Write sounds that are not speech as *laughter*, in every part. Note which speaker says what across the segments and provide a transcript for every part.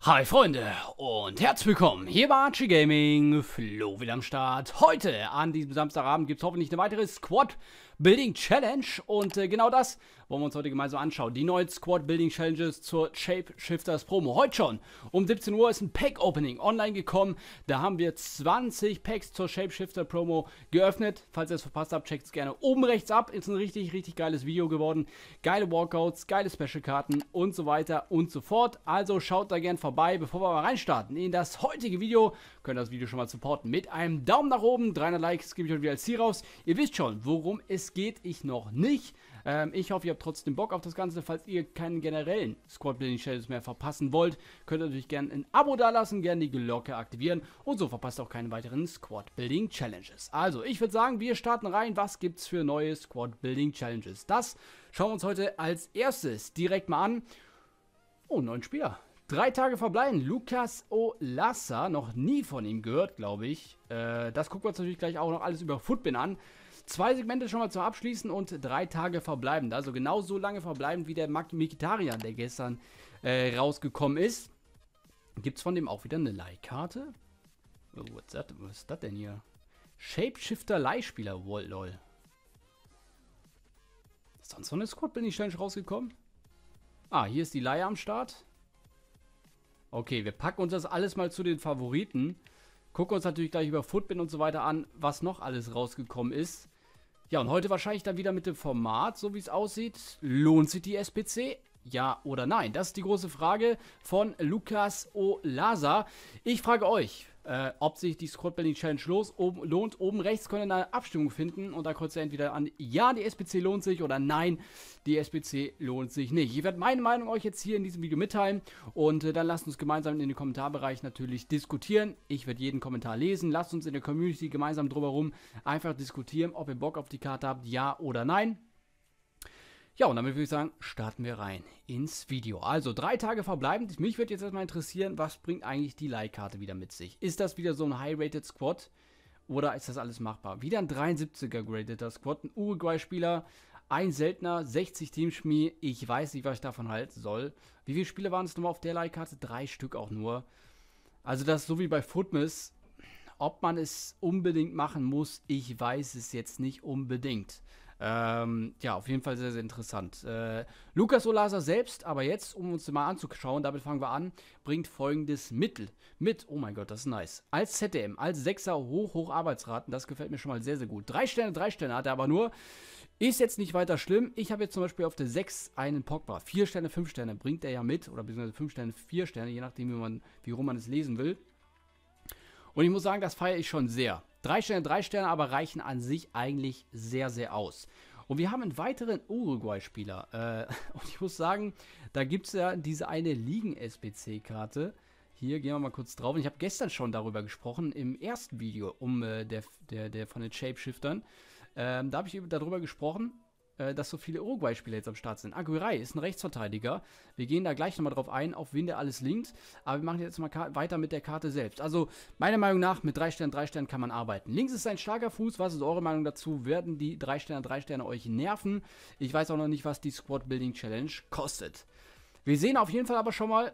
Speaker 1: Hi Freunde und herzlich willkommen hier bei Archie Gaming, Flo wieder am Start. Heute an diesem Samstagabend gibt es hoffentlich eine weitere Squad Building Challenge. Und äh, genau das wollen wir uns heute gemeinsam anschauen. Die neuen Squad Building Challenges zur Shapeshifters Promo. Heute schon um 17 Uhr ist ein Pack Opening online gekommen. Da haben wir 20 Packs zur Shapeshifter Promo geöffnet. Falls ihr es verpasst habt, checkt es gerne oben rechts ab. Ist ein richtig, richtig geiles Video geworden. Geile Walkouts, geile Special Karten und so weiter und so fort. Also schaut da gerne vorbei. Bevor wir aber reinstarten in das heutige Video, können das Video schon mal supporten. Mit einem Daumen nach oben, 300 Likes gebe ich euch wieder als Ziel raus. Ihr wisst schon, worum es geht, ich noch nicht. Ähm, ich hoffe, ihr habt trotzdem Bock auf das Ganze. Falls ihr keinen generellen Squad Building Shadows mehr verpassen wollt, könnt ihr natürlich gerne ein Abo dalassen, gerne die Glocke aktivieren und so verpasst ihr auch keine weiteren Squad Building Challenges. Also, ich würde sagen, wir starten rein. Was gibt es für neue Squad Building Challenges? Das schauen wir uns heute als erstes direkt mal an. Oh, neuen Spieler. Drei Tage verbleiben. Lukas Olassa, noch nie von ihm gehört, glaube ich. Äh, das gucken wir uns natürlich gleich auch noch alles über Footbin an. Zwei Segmente schon mal zu abschließen und drei Tage verbleiben. Also genau so lange verbleiben wie der Mikitarian, der gestern äh, rausgekommen ist. Gibt es von dem auch wieder eine Leihkarte? Oh, was ist das denn hier? Shapeshifter Leihspieler, wow, lol. Ist sonst noch eine Squad-Bin-Challenge ich rausgekommen? Ah, hier ist die Leihe am Start. Okay, wir packen uns das alles mal zu den Favoriten. Gucken uns natürlich gleich über Footbin und so weiter an, was noch alles rausgekommen ist. Ja, und heute wahrscheinlich dann wieder mit dem Format, so wie es aussieht. Lohnt sich die SPC? Ja oder nein? Das ist die große Frage von Lukas Olaza. Ich frage euch, äh, ob sich die Squad Berlin Challenge los, oben, lohnt. Oben rechts könnt ihr eine Abstimmung finden und da könnt ihr entweder an Ja, die SPC lohnt sich oder Nein, die SPC lohnt sich nicht. Ich werde meine Meinung euch jetzt hier in diesem Video mitteilen und äh, dann lasst uns gemeinsam in den Kommentarbereich natürlich diskutieren. Ich werde jeden Kommentar lesen. Lasst uns in der Community gemeinsam drüber rum einfach diskutieren, ob ihr Bock auf die Karte habt, Ja oder Nein. Ja, und damit würde ich sagen, starten wir rein ins Video. Also, drei Tage verbleibend. Mich würde jetzt erstmal interessieren, was bringt eigentlich die Leihkarte wieder mit sich? Ist das wieder so ein High-Rated Squad oder ist das alles machbar? Wieder ein 73er-Gradeter Squad, ein Uruguay-Spieler, ein Seltener, 60 Teamschmie. Ich weiß nicht, was ich davon halten soll. Wie viele Spiele waren es nochmal auf der Leihkarte? Drei Stück auch nur. Also, das ist so wie bei Footmiss. Ob man es unbedingt machen muss, ich weiß es jetzt nicht unbedingt. Ähm, ja, auf jeden Fall sehr, sehr interessant. Äh, Lukas Olasa selbst, aber jetzt, um uns mal anzuschauen, damit fangen wir an, bringt folgendes Mittel mit. Oh mein Gott, das ist nice. Als ZDM, als Sechser hoch, hoch Arbeitsraten, das gefällt mir schon mal sehr, sehr gut. Drei Sterne, drei Sterne hat er aber nur. Ist jetzt nicht weiter schlimm. Ich habe jetzt zum Beispiel auf der 6 einen Pogba. Vier Sterne, fünf Sterne bringt er ja mit. Oder beziehungsweise fünf Sterne, vier Sterne, je nachdem, wie, man, wie rum man es lesen will. Und ich muss sagen, das feiere ich schon sehr. Drei Sterne, drei Sterne aber reichen an sich eigentlich sehr, sehr aus. Und wir haben einen weiteren Uruguay-Spieler. Äh, *laughs* und ich muss sagen, da gibt es ja diese eine Ligen-SBC-Karte. Hier gehen wir mal kurz drauf. Und ich habe gestern schon darüber gesprochen im ersten Video um äh, der, der, der von den Shapeshiftern. Ähm, da habe ich darüber gesprochen. Äh, dass so viele Uruguay-Spieler jetzt am Start sind. Aguirre ist ein Rechtsverteidiger. Wir gehen da gleich nochmal drauf ein, auf wen der alles linkt. Aber wir machen jetzt mal weiter mit der Karte selbst. Also, meiner Meinung nach, mit drei Sternen, drei Sternen kann man arbeiten. Links ist ein starker Fuß. Was ist eure Meinung dazu? Werden die drei Sterne, drei Sterne euch nerven? Ich weiß auch noch nicht, was die Squad Building Challenge kostet. Wir sehen auf jeden Fall aber schon mal,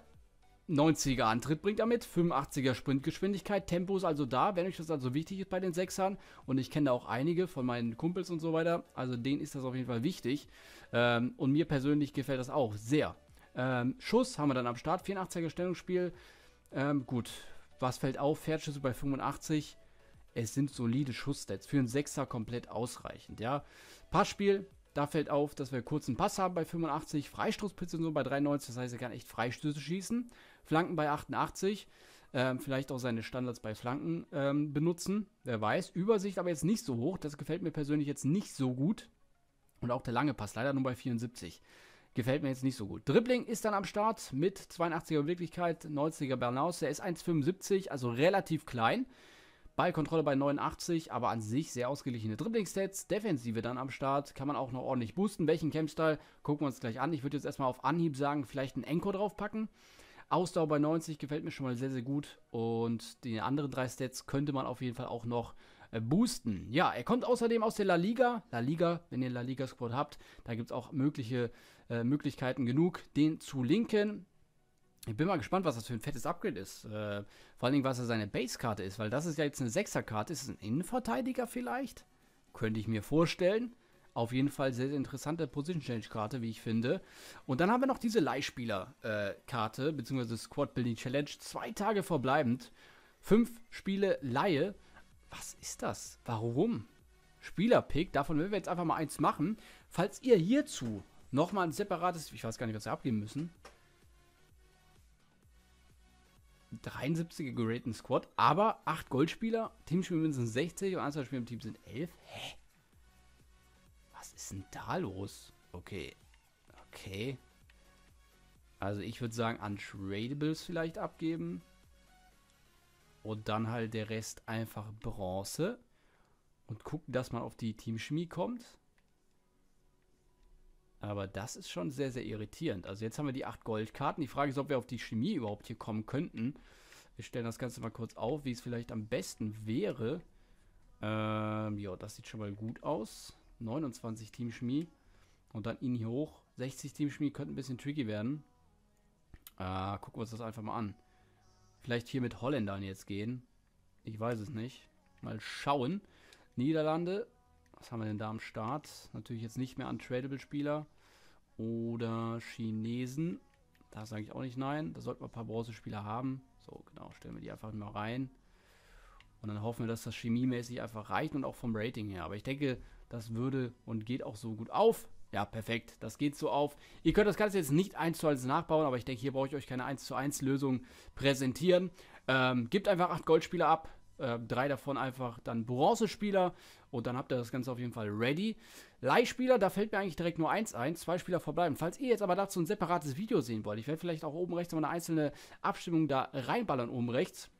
Speaker 1: 90er Antritt bringt er mit, 85er Sprintgeschwindigkeit, Tempo ist also da, wenn euch das also wichtig ist bei den Sechsern und ich kenne da auch einige von meinen Kumpels und so weiter, also denen ist das auf jeden Fall wichtig ähm, und mir persönlich gefällt das auch sehr. Ähm, Schuss haben wir dann am Start, 84er Stellungsspiel, ähm, gut, was fällt auf, Pferdschüsse bei 85, es sind solide Schussstats, für einen Sechser komplett ausreichend, ja. Passspiel, da fällt auf, dass wir kurzen Pass haben bei 85, Freistoßposition bei 93, das heißt, er kann echt Freistöße schießen. Flanken bei 88, ähm, vielleicht auch seine Standards bei Flanken ähm, benutzen, wer weiß. Übersicht aber jetzt nicht so hoch, das gefällt mir persönlich jetzt nicht so gut. Und auch der lange Pass, leider nur bei 74. Gefällt mir jetzt nicht so gut. Dribbling ist dann am Start mit 82er Wirklichkeit, 90er Bernaus. Der ist 1,75, also relativ klein. Ballkontrolle bei 89, aber an sich sehr ausgeglichene Dribbling-Stats. Defensive dann am Start, kann man auch noch ordentlich boosten. Welchen Camp-Style, gucken wir uns gleich an. Ich würde jetzt erstmal auf Anhieb sagen, vielleicht einen Enko draufpacken. Ausdauer bei 90 gefällt mir schon mal sehr, sehr gut. Und die anderen drei Stats könnte man auf jeden Fall auch noch äh, boosten. Ja, er kommt außerdem aus der La Liga. La Liga, wenn ihr La Liga Squad habt, da gibt es auch mögliche äh, Möglichkeiten genug, den zu linken. Ich bin mal gespannt, was das für ein fettes Upgrade ist. Äh, vor allen Dingen, was er seine Base-Karte ist, weil das ist ja jetzt eine 6 er karte Ist es ein Innenverteidiger vielleicht? Könnte ich mir vorstellen. Auf jeden Fall sehr, sehr interessante position challenge karte wie ich finde. Und dann haben wir noch diese Leihspieler-Karte, äh, beziehungsweise Squad-Building-Challenge. Zwei Tage verbleibend. Fünf Spiele Laie. Was ist das? Warum? Spieler-Pick, davon werden wir jetzt einfach mal eins machen. Falls ihr hierzu nochmal ein separates, ich weiß gar nicht, was wir abgeben müssen, 73er gerateten Squad, aber 8 Goldspieler, Teamspiel sind 60 und Anzahl Spieler im Team sind 11. Hä? Was ist denn da los? Okay. Okay. Also ich würde sagen, Untradables vielleicht abgeben. Und dann halt der Rest einfach Bronze. Und gucken, dass man auf die Teamchemie Chemie kommt. Aber das ist schon sehr, sehr irritierend. Also jetzt haben wir die acht Goldkarten. Die Frage ist, ob wir auf die Chemie überhaupt hier kommen könnten. Wir stellen das Ganze mal kurz auf, wie es vielleicht am besten wäre. Ähm, ja, das sieht schon mal gut aus. 29 Team Chemie. Und dann ihn hier hoch. 60 Team Chemie könnte ein bisschen tricky werden. Äh, gucken wir uns das einfach mal an. Vielleicht hier mit Holländern jetzt gehen. Ich weiß es nicht. Mal schauen. Niederlande, was haben wir denn da am Start? Natürlich jetzt nicht mehr untradable Spieler oder Chinesen. Da sage ich auch nicht nein. Da sollten wir ein paar Bronzespieler haben. So, genau, stellen wir die einfach mal rein. Und dann hoffen wir, dass das chemiemäßig einfach reicht und auch vom Rating her. Aber ich denke, das würde und geht auch so gut auf. Ja, perfekt. Das geht so auf. Ihr könnt das Ganze jetzt nicht eins zu eins nachbauen, aber ich denke, hier brauche ich euch keine 1 zu 1 Lösung präsentieren. Ähm, gebt einfach acht Goldspieler ab, äh, drei davon einfach dann Bronzespieler und dann habt ihr das Ganze auf jeden Fall ready. Leihspieler, da fällt mir eigentlich direkt nur eins ein. Zwei Spieler verbleiben. Falls ihr jetzt aber dazu ein separates Video sehen wollt, ich werde vielleicht auch oben rechts mal eine einzelne Abstimmung da reinballern, oben rechts.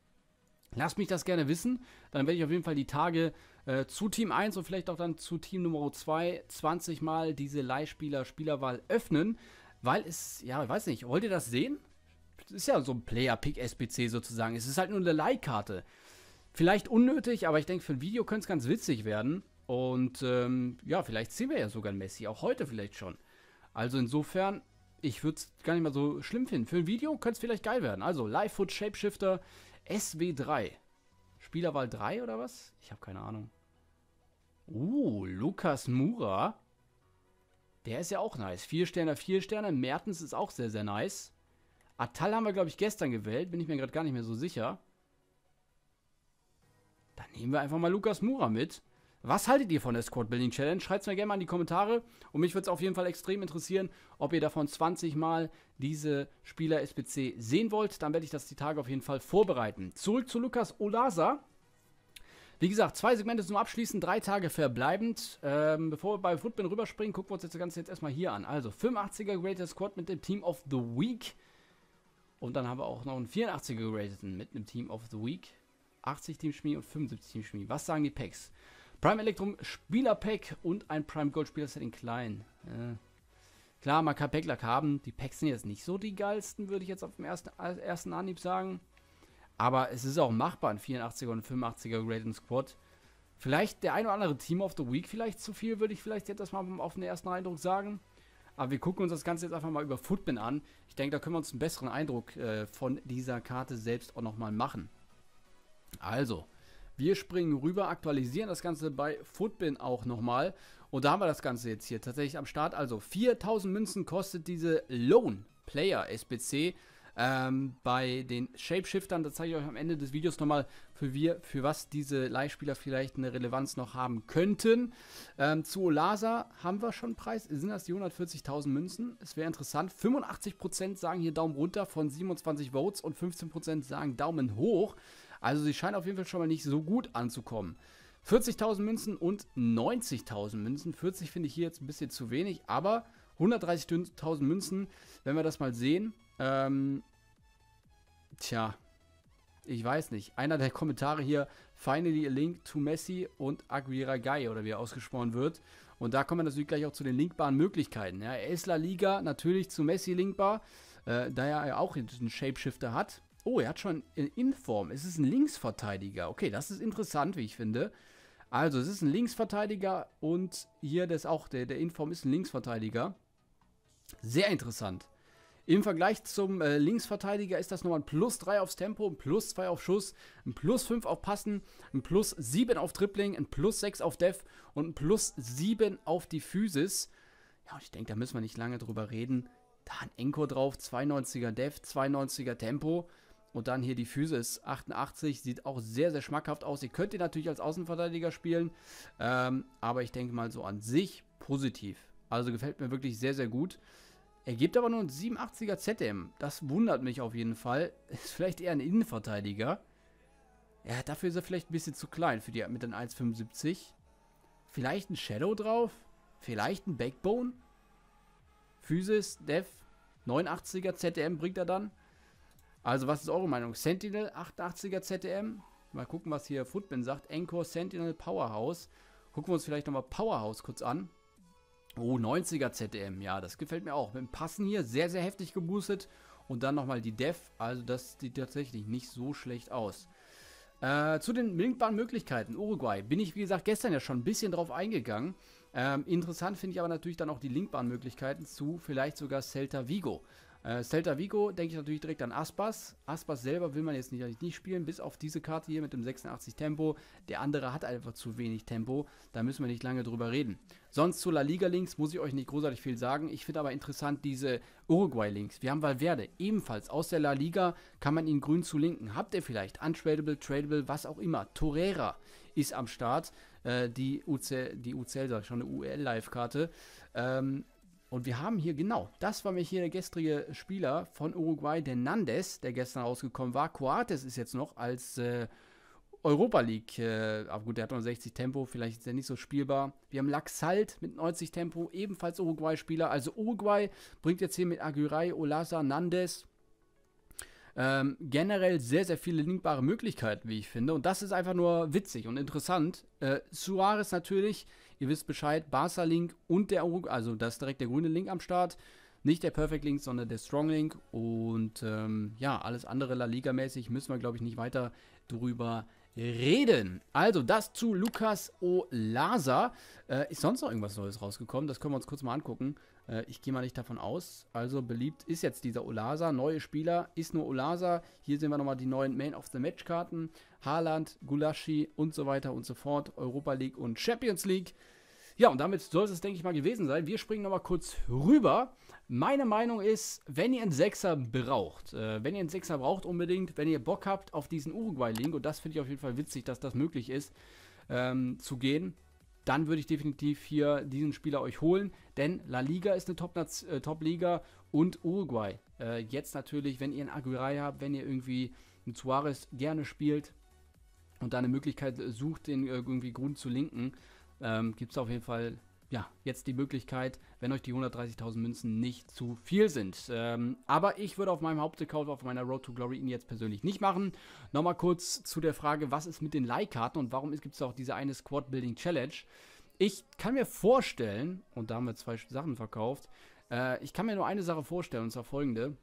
Speaker 1: Lasst mich das gerne wissen. Dann werde ich auf jeden Fall die Tage äh, zu Team 1 und vielleicht auch dann zu Team Nummer 2 20 Mal diese Leihspieler-Spielerwahl öffnen. Weil es, ja, ich weiß nicht, wollt ihr das sehen? Das ist ja so ein Player-Pick-SPC sozusagen. Es ist halt nur eine Leihkarte. Vielleicht unnötig, aber ich denke, für ein Video könnte es ganz witzig werden. Und ähm, ja, vielleicht sehen wir ja sogar einen Messi, auch heute vielleicht schon. Also insofern, ich würde es gar nicht mal so schlimm finden. Für ein Video könnte es vielleicht geil werden. Also, Livefoot Shapeshifter SW3. Spielerwahl 3 oder was? Ich habe keine Ahnung. Uh, Lukas Mura. Der ist ja auch nice. Vier Sterne, vier Sterne. Mertens ist auch sehr, sehr nice. Atal haben wir, glaube ich, gestern gewählt. Bin ich mir gerade gar nicht mehr so sicher. Dann nehmen wir einfach mal Lukas Mura mit. Was haltet ihr von der Squad Building Challenge? Schreibt es mir gerne mal in die Kommentare. Und mich würde es auf jeden Fall extrem interessieren, ob ihr davon 20 Mal diese Spieler SPC sehen wollt. Dann werde ich das die Tage auf jeden Fall vorbereiten. Zurück zu Lukas Olasa. Wie gesagt, zwei Segmente zum Abschließen, drei Tage verbleibend. Ähm, bevor wir bei Footbin rüberspringen, gucken wir uns das Ganze jetzt erstmal hier an. Also 85er Greater Squad mit dem Team of the Week. Und dann haben wir auch noch einen 84er Gradeten mit einem Team of the Week. 80 Team Schmied und 75 Team Schmied. Was sagen die Packs? Prime Electrum Spieler Pack und ein Prime Gold Spieler Set in klein. Äh, klar, man kann Packlack haben. Die Packs sind jetzt nicht so die geilsten, würde ich jetzt auf dem ersten, ersten Anhieb sagen. Aber es ist auch machbar, ein 84er und 85er Grading Squad. Vielleicht der ein oder andere Team of the Week, vielleicht zu viel, würde ich vielleicht jetzt erstmal auf den ersten Eindruck sagen. Aber wir gucken uns das Ganze jetzt einfach mal über Footman an. Ich denke, da können wir uns einen besseren Eindruck äh, von dieser Karte selbst auch nochmal machen. Also, wir springen rüber, aktualisieren das Ganze bei Footbin auch nochmal. Und da haben wir das Ganze jetzt hier tatsächlich am Start. Also 4000 Münzen kostet diese Loan Player SBC. Ähm, bei den Shapeshiftern, da zeige ich euch am Ende des Videos nochmal, für, wir, für was diese Leihspieler vielleicht eine Relevanz noch haben könnten. Ähm, zu Olasa haben wir schon einen Preis. Sind das die 140.000 Münzen? Es wäre interessant. 85% sagen hier Daumen runter von 27 Votes und 15% sagen Daumen hoch. Also sie scheinen auf jeden Fall schon mal nicht so gut anzukommen. 40.000 Münzen und 90.000 Münzen. 40 finde ich hier jetzt ein bisschen zu wenig, aber 130.000 Münzen, wenn wir das mal sehen, ähm, tja, ich weiß nicht. Einer der Kommentare hier, finally a link to Messi und Aguirre Guy oder wie er ausgesprochen wird. Und da kommen wir natürlich gleich auch zu den linkbaren Möglichkeiten. Ja, er ist La Liga natürlich zu Messi linkbar, äh, da er ja auch einen Shapeshifter hat. Oh, er hat schon in Inform. Es ist ein Linksverteidiger. Okay, das ist interessant, wie ich finde. Also, es ist ein Linksverteidiger und hier das auch, der, der Inform ist ein Linksverteidiger. Sehr interessant. Im Vergleich zum äh, Linksverteidiger ist das nochmal ein Plus 3 aufs Tempo, ein Plus 2 auf Schuss, ein Plus 5 auf Passen, ein Plus 7 auf Dribbling, ein Plus 6 auf Def und ein Plus 7 auf die Physis. Ja, und ich denke, da müssen wir nicht lange drüber reden. Da ein Enko drauf, 92er Def, 92er Tempo. Und dann hier die Physis 88, sieht auch sehr, sehr schmackhaft aus. Ihr könnt ihn natürlich als Außenverteidiger spielen, ähm, aber ich denke mal so an sich positiv. Also gefällt mir wirklich sehr, sehr gut. Er gibt aber nur einen 87er ZM. Das wundert mich auf jeden Fall. *laughs* Ist vielleicht eher ein Innenverteidiger. Ja, dafür ist er vielleicht ein bisschen zu klein für die mit den 1,75. Vielleicht ein Shadow drauf? Vielleicht ein Backbone? Physis, Dev, 89er ZM bringt er dann. Also, was ist eure Meinung? Sentinel, 88er ZM? Mal gucken, was hier Footbin sagt. Encore Sentinel Powerhouse. Gucken wir uns vielleicht nochmal Powerhouse kurz an. Oh, 90er ZDM, ja, das gefällt mir auch. Mit dem Passen hier sehr, sehr heftig geboostet. Und dann nochmal die Dev, also das sieht tatsächlich nicht so schlecht aus. Äh, zu den linkbaren Möglichkeiten. Uruguay bin ich, wie gesagt, gestern ja schon ein bisschen drauf eingegangen. Ähm, interessant finde ich aber natürlich dann auch die linkbaren Möglichkeiten zu vielleicht sogar Celta Vigo. Äh, Celta Vigo denke ich natürlich direkt an Aspas. Aspas selber will man jetzt nicht, nicht spielen, bis auf diese Karte hier mit dem 86 Tempo. Der andere hat einfach zu wenig Tempo, da müssen wir nicht lange drüber reden. Sonst zu La Liga Links muss ich euch nicht großartig viel sagen. Ich finde aber interessant diese Uruguay Links. Wir haben Valverde, ebenfalls aus der La Liga kann man ihn grün zu linken. Habt ihr vielleicht untradable, tradable, was auch immer. Torreira ist am Start, äh, die UCL, die UCL sag ich schon, eine UL-Live-Karte. Ähm, und wir haben hier genau, das war mir hier der gestrige Spieler von Uruguay, der Nandes, der gestern rausgekommen war. Coates ist jetzt noch als äh, Europa League, äh, aber gut, der hat noch 60 Tempo, vielleicht ist er nicht so spielbar. Wir haben Laxalt mit 90 Tempo, ebenfalls Uruguay-Spieler. Also Uruguay bringt jetzt hier mit Aguirre, Olaza, Nandes ähm, generell sehr, sehr viele linkbare Möglichkeiten, wie ich finde. Und das ist einfach nur witzig und interessant. Äh, Suarez natürlich, ihr wisst Bescheid, Barca-Link und der, also das ist direkt der grüne Link am Start. Nicht der Perfect Link, sondern der Strong Link. Und ähm, ja, alles andere La Liga-mäßig müssen wir, glaube ich, nicht weiter drüber reden. Also, das zu Lukas Olasa. Äh, ist sonst noch irgendwas Neues rausgekommen? Das können wir uns kurz mal angucken. Äh, ich gehe mal nicht davon aus. Also beliebt ist jetzt dieser Olasa. Neue Spieler ist nur Olasa. Hier sehen wir nochmal die neuen Main of the Match Karten. Haaland, Gulaschi und so weiter und so fort. Europa League und Champions League. Ja, und damit soll es, denke ich mal, gewesen sein. Wir springen nochmal kurz rüber. Meine Meinung ist, wenn ihr einen Sechser braucht, äh, wenn ihr einen Sechser braucht unbedingt, wenn ihr Bock habt auf diesen Uruguay-Link, und das finde ich auf jeden Fall witzig, dass das möglich ist, ähm, zu gehen, dann würde ich definitiv hier diesen Spieler euch holen, denn La Liga ist eine äh, Top-Liga äh, Top und Uruguay. Äh, jetzt natürlich, wenn ihr einen Aguirre habt, wenn ihr irgendwie einen Suarez gerne spielt und da eine Möglichkeit sucht, den irgendwie Grund zu linken, ähm, gibt es auf jeden Fall ja, jetzt die Möglichkeit, wenn euch die 130.000 Münzen nicht zu viel sind. Ähm, aber ich würde auf meinem Hauptaccount, auf meiner Road to Glory ihn jetzt persönlich nicht machen. Nochmal kurz zu der Frage, was ist mit den Leihkarten und warum gibt es auch diese eine Squad Building Challenge? Ich kann mir vorstellen, und da haben wir zwei Sachen verkauft, äh, ich kann mir nur eine Sache vorstellen, und zwar folgende.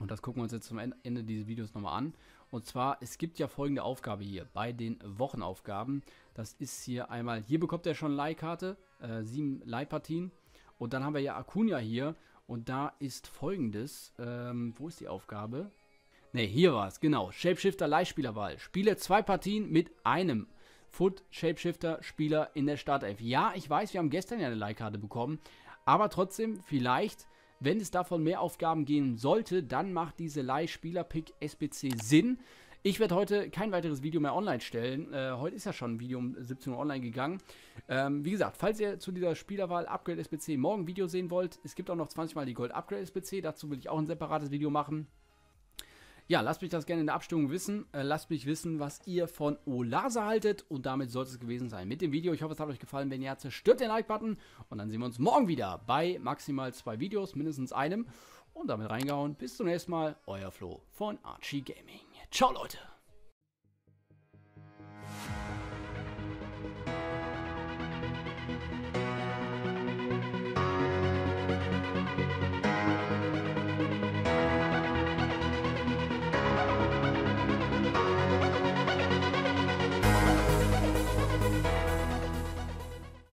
Speaker 1: Und das gucken wir uns jetzt zum Ende dieses Videos nochmal an. Und zwar, es gibt ja folgende Aufgabe hier bei den Wochenaufgaben. Das ist hier einmal, hier bekommt er schon Leihkarte, äh, sieben Leihpartien. Und dann haben wir ja Acuna hier. Und da ist folgendes, ähm, wo ist die Aufgabe? Ne, hier war es, genau. Shapeshifter Leihspielerwahl. Spiele zwei Partien mit einem Foot Shapeshifter Spieler in der Startelf. Ja, ich weiß, wir haben gestern ja eine Leihkarte bekommen. Aber trotzdem, vielleicht wenn es davon mehr Aufgaben geben sollte, dann macht diese Leih-Spieler-Pick SBC Sinn. Ich werde heute kein weiteres Video mehr online stellen. Äh, heute ist ja schon ein Video um 17 Uhr online gegangen. Ähm, wie gesagt, falls ihr zu dieser Spielerwahl Upgrade SBC morgen Video sehen wollt, es gibt auch noch 20 Mal die Gold Upgrade SBC. Dazu will ich auch ein separates Video machen. Ja, lasst mich das gerne in der Abstimmung wissen. Äh, lasst mich wissen, was ihr von Olasa haltet. Und damit soll es gewesen sein mit dem Video. Ich hoffe, es hat euch gefallen. Wenn ja, zerstört den Like-Button. Und dann sehen wir uns morgen wieder bei maximal zwei Videos, mindestens einem. Und damit reingehauen. Bis zum nächsten Mal. Euer Flo von Archie Gaming. Ciao, Leute.